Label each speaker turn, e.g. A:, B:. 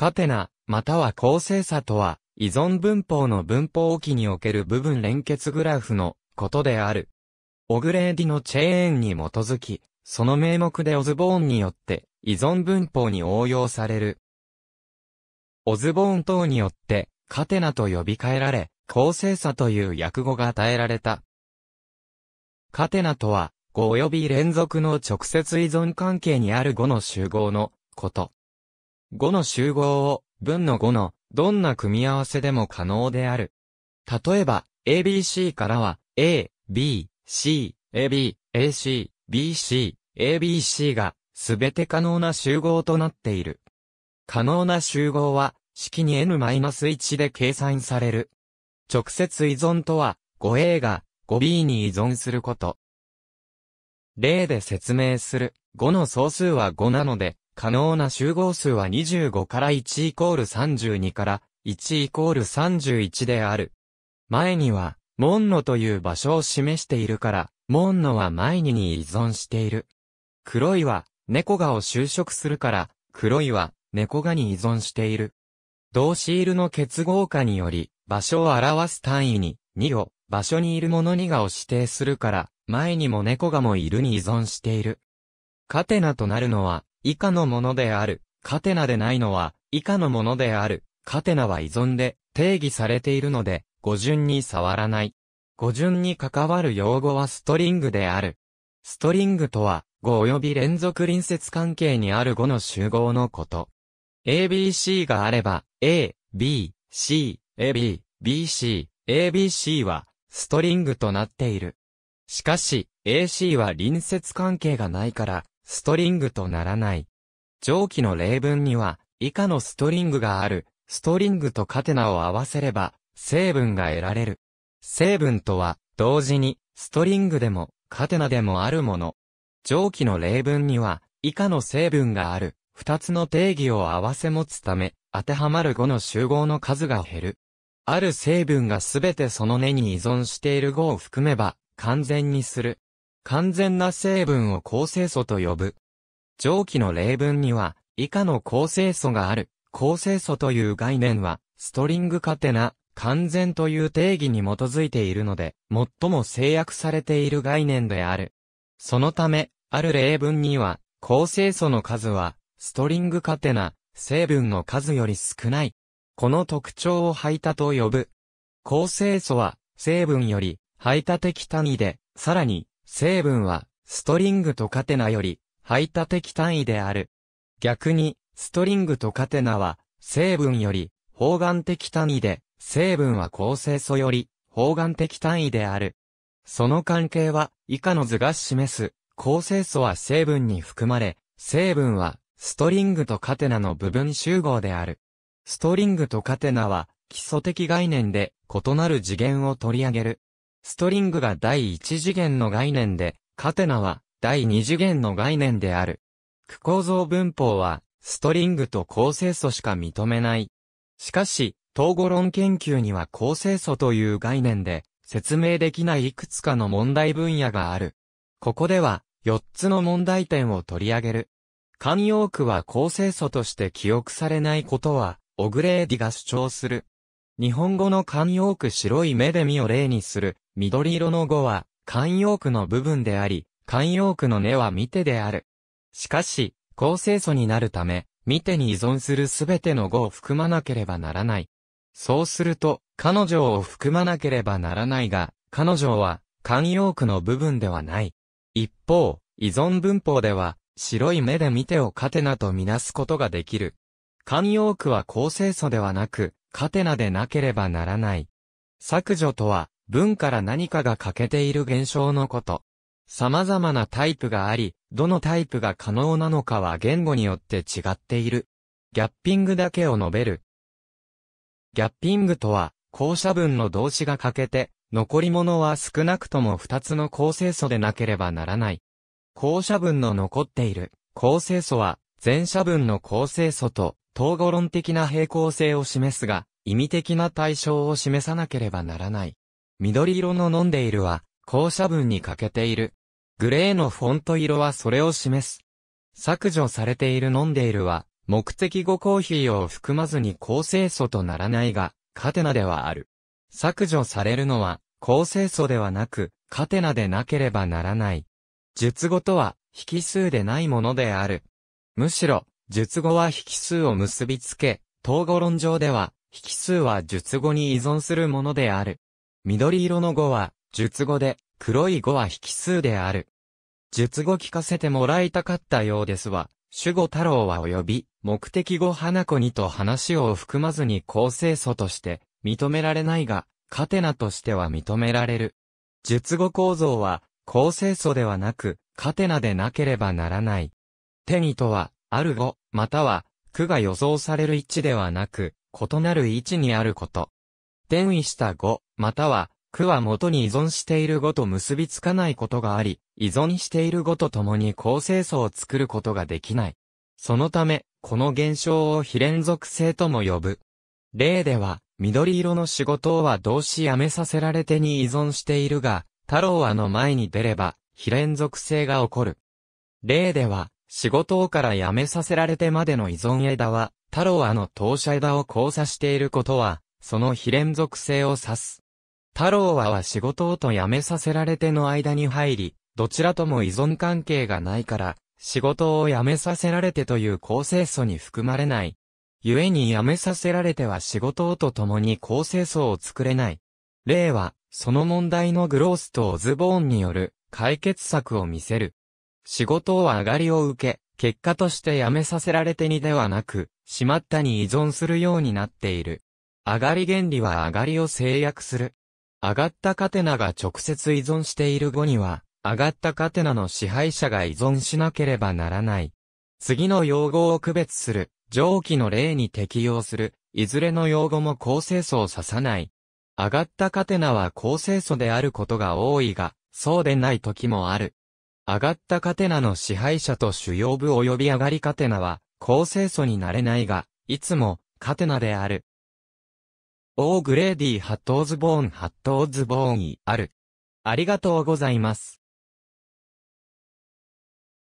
A: カテナ、または構成差とは、依存文法の文法期における部分連結グラフのことである。オグレーディのチェーンに基づき、その名目でオズボーンによって依存文法に応用される。オズボーン等によって、カテナと呼び換えられ、構成差という訳語が与えられた。カテナとは、5及び連続の直接依存関係にある5の集合のこと。5の集合を分の5のどんな組み合わせでも可能である。例えば、ABC からは A、B、C、AB、AC、BC、ABC がすべて可能な集合となっている。可能な集合は式に n-1 で計算される。直接依存とは 5A が 5B に依存すること。例で説明する5の総数は5なので可能な集合数は25から1イコール32から1イコール31である。前には、モンノという場所を示しているから、モンノは前にに依存している。黒いは、猫がを就職するから、黒いは、猫がに依存している。同シールの結合化により、場所を表す単位に、2を、場所にいるもの2がを指定するから、前にも猫がもいるに依存している。カテナとなるのは、以下のものである、カテナでないのは、以下のものである、カテナは依存で定義されているので、語順に触らない。語順に関わる用語はストリングである。ストリングとは、語及び連続隣接関係にある語の集合のこと。ABC があれば、A、B、C、AB、BC、ABC は、ストリングとなっている。しかし、AC は隣接関係がないから、ストリングとならない。上記の例文には、以下のストリングがある、ストリングとカテナを合わせれば、成分が得られる。成分とは、同時に、ストリングでも、カテナでもあるもの。上記の例文には、以下の成分がある、二つの定義を合わせ持つため、当てはまる5の集合の数が減る。ある成分がすべてその根に依存している5を含めば、完全にする。完全な成分を構成素と呼ぶ。上記の例文には、以下の構成素がある。構成素という概念は、ストリングカテナ、完全という定義に基づいているので、最も制約されている概念である。そのため、ある例文には、構成素の数は、ストリングカテナ、成分の数より少ない。この特徴を排他と呼ぶ。構成素は、成分より、排他的単位で、さらに、成分は、ストリングとカテナより、排他的単位である。逆に、ストリングとカテナは、成分より、方眼的単位で、成分は構成素より、方眼的単位である。その関係は、以下の図が示す、構成素は成分に含まれ、成分は、ストリングとカテナの部分集合である。ストリングとカテナは、基礎的概念で、異なる次元を取り上げる。ストリングが第一次元の概念で、カテナは第二次元の概念である。区構造文法は、ストリングと構成素しか認めない。しかし、統合論研究には構成素という概念で、説明できないいくつかの問題分野がある。ここでは、4つの問題点を取り上げる。慣用句は構成素として記憶されないことは、オグレーディが主張する。日本語の慣用句白い目で見を例にする、緑色の語は、慣用句の部分であり、慣用句の根は見てである。しかし、構成素になるため、見てに依存するすべての語を含まなければならない。そうすると、彼女を含まなければならないが、彼女は、慣用句の部分ではない。一方、依存文法では、白い目で見てをカテナとみなすことができる。慣用句は構成素ではなく、カテナでなければならない。削除とは、文から何かが欠けている現象のこと。様々なタイプがあり、どのタイプが可能なのかは言語によって違っている。ギャッピングだけを述べる。ギャッピングとは、後者文の動詞が欠けて、残り物は少なくとも2つの構成素でなければならない。後者文の残っている構成素は、前者文の構成素と統合論的な平行性を示すが、意味的な対象を示さなければならない。緑色の飲んでいるは、校舎文に欠けている。グレーのフォント色はそれを示す。削除されている飲んでいるは、目的語コーヒーを含まずに高精素とならないが、カテナではある。削除されるのは、高清素ではなく、カテナでなければならない。述語とは、引数でないものである。むしろ、述語は引数を結びつけ、統合論上では、引数は述語に依存するものである。緑色の語は、述語で、黒い語は引数である。述語聞かせてもらいたかったようですわ。主語太郎は及び、目的語花子にと話を含まずに構成素として認められないが、カテナとしては認められる。述語構造は、構成素ではなく、カテナでなければならない。手にとは、ある語、または、句が予想される位置ではなく、異なる位置にあること。転移した語、または、句は元に依存している語と結びつかないことがあり、依存している語と共に構成素を作ることができない。そのため、この現象を非連続性とも呼ぶ。例では、緑色の仕事は動詞やめさせられてに依存しているが、太郎はの前に出れば、非連続性が起こる。例では、仕事からやめさせられてまでの依存枝は、太郎はの当社枝を交差していることは、その非連続性を指す。太郎はは仕事をと辞めさせられての間に入り、どちらとも依存関係がないから、仕事を辞めさせられてという構成素に含まれない。故に辞めさせられては仕事をと共に構成素を作れない。例は、その問題のグロースとオズボーンによる解決策を見せる。仕事を上がりを受け、結果として辞めさせられてにではなく、しまったに依存するようになっている。上がり原理は上がりを制約する。上がったカテナが直接依存している語には、上がったカテナの支配者が依存しなければならない。次の用語を区別する、上記の例に適用する、いずれの用語も構成素を指さない。上がったカテナは構成素であることが多いが、そうでない時もある。上がったカテナの支配者と主要部及び上がりカテナは、構成素になれないが、いつも、カテナである。オーグレーディー・ハットーズボーンハットーズボーンにある。ありがとうございます。